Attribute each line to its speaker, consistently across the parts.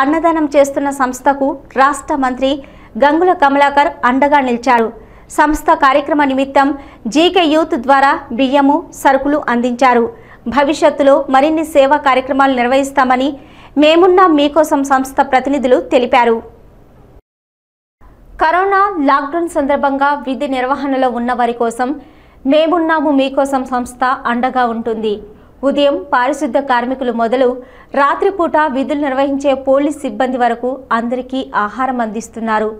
Speaker 1: అన్నదానం చేస్తున్న సంస్థకు రాష్ట్ర మంత్రి గంగుల కమలాకర్ అండగా నిలిచారు సంస్థ కార్యక్రమ నిమిత్తం జీకే యూత్ ద్వారా బియ్యము సరుకులు అందించారు భవిష్యత్తులో మరిన్ని సేవా కార్యక్రమాలు నిర్వహిస్తామని మేమున్న మీకోసం సంస్థ ప్రతినిధులు తెలిపారు కరోనా లాక్డౌన్ సందర్భంగా విధి నిర్వహణలో ఉన్న వారి కోసం మేమున్నాము మీకోసం సంస్థ అండగా ఉంటుంది ఉదయం పారిశుద్ధ కార్మికులు మొదలు రాత్రిపూట విధులు నిర్వహించే పోలీస్ సిబ్బంది వరకు అందరికీ ఆహారం అందిస్తున్నారు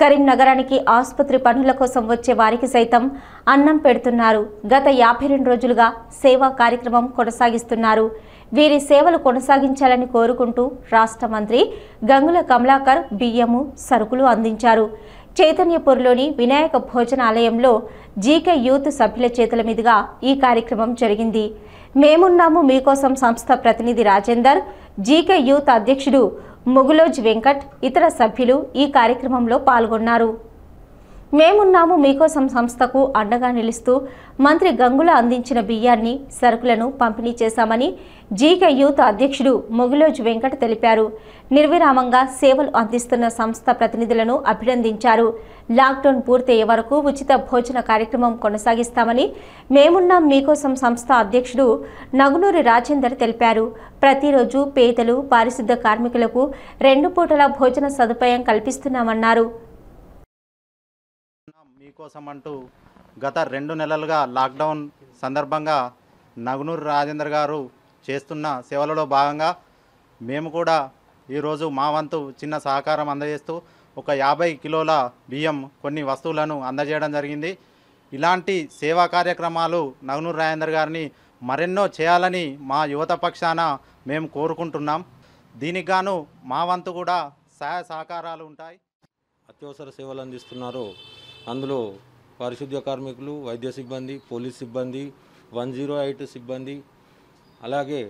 Speaker 1: కరీంనగరానికి ఆసుపత్రి పనుల కోసం వచ్చే వారికి సైతం అన్నం పెడుతున్నారు గత యాభై రెండు రోజులుగా సేవా కార్యక్రమం కొనసాగిస్తున్నారు వీరి సేవలు కొనసాగించాలని కోరుకుంటూ రాష్ట్ర మంత్రి గంగుల కమలాకర్ బియ్యము సరుకులు అందించారు చైతన్యపూర్లోని వినాయక భోజనాలయంలో జీకే యూత్ సభ్యుల చేతుల మీదుగా ఈ కార్యక్రమం జరిగింది మేమున్నాము మీకోసం సంస్థ ప్రతినిధి రాజేందర్ జీకే యూత్ అధ్యక్షుడు ముగులోజ్ వెంకట్ ఇతర సభ్యులు ఈ కార్యక్రమంలో పాల్గొన్నారు మేమున్నాము మీకోసం సంస్థకు అండగా నిలుస్తూ మంత్రి గంగుల అందించిన బియ్యాన్ని సరుకులను పంపిణీ చేశామని జీకే యూత్ అధ్యక్షుడు మొగిలోజు వెంకట తెలిపారు నిర్విరామంగా సేవలు అందిస్తున్న సంస్థ ప్రతినిధులను అభినందించారు లాక్డౌన్ పూర్తయ్యే వరకు ఉచిత భోజన కార్యక్రమం కొనసాగిస్తామని మేమున్నాం మీకోసం సంస్థ అధ్యక్షుడు నగునూరి రాజేందర్ తెలిపారు ప్రతిరోజు పేదలు పారిశుద్ధ కార్మికులకు రెండు పూటల భోజన సదుపాయం కల్పిస్తున్నామన్నారు
Speaker 2: మీకోసం అంటూ గత రెండు నెలలుగా లాక్డౌన్ సందర్భంగా నగునూరు రాజేందర్ గారు చేస్తున్న సేవలలో భాగంగా మేము కూడా ఈరోజు మా వంతు చిన్న సహకారం అందజేస్తూ ఒక యాభై కిలోల బియ్యం కొన్ని వస్తువులను అందజేయడం జరిగింది ఇలాంటి సేవా కార్యక్రమాలు నగునూరు రాజేంద్ర గారిని మరెన్నో చేయాలని మా యువత పక్షాన మేము కోరుకుంటున్నాం దీనికి గాను
Speaker 3: మా వంతు కూడా
Speaker 2: సహాయ సహకారాలు ఉంటాయి
Speaker 3: అత్యవసర సేవలు అందిస్తున్నారు అందులో పారిశుద్ధ్య కార్మికులు వైద్య సిబ్బంది పోలీస్ సిబ్బంది వన్ జీరో ఎయిట్ సిబ్బంది అలాగే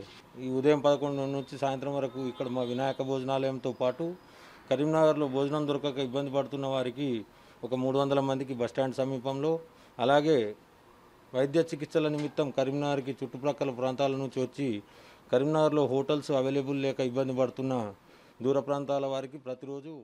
Speaker 3: ఈ ఉదయం పదకొండు నుంచి సాయంత్రం వరకు ఇక్కడ మా వినాయక భోజనాలయంతో పాటు కరీంనగర్లో భోజనం దొరకక ఇబ్బంది పడుతున్న వారికి ఒక మూడు వందల మందికి బస్టాండ్ సమీపంలో అలాగే వైద్య చికిత్సల నిమిత్తం కరీంనగర్కి చుట్టుప్రక్కల ప్రాంతాల నుంచి వచ్చి కరీంనగర్లో హోటల్స్ అవైలబుల్ లేక ఇబ్బంది పడుతున్న దూర ప్రాంతాల వారికి ప్రతిరోజు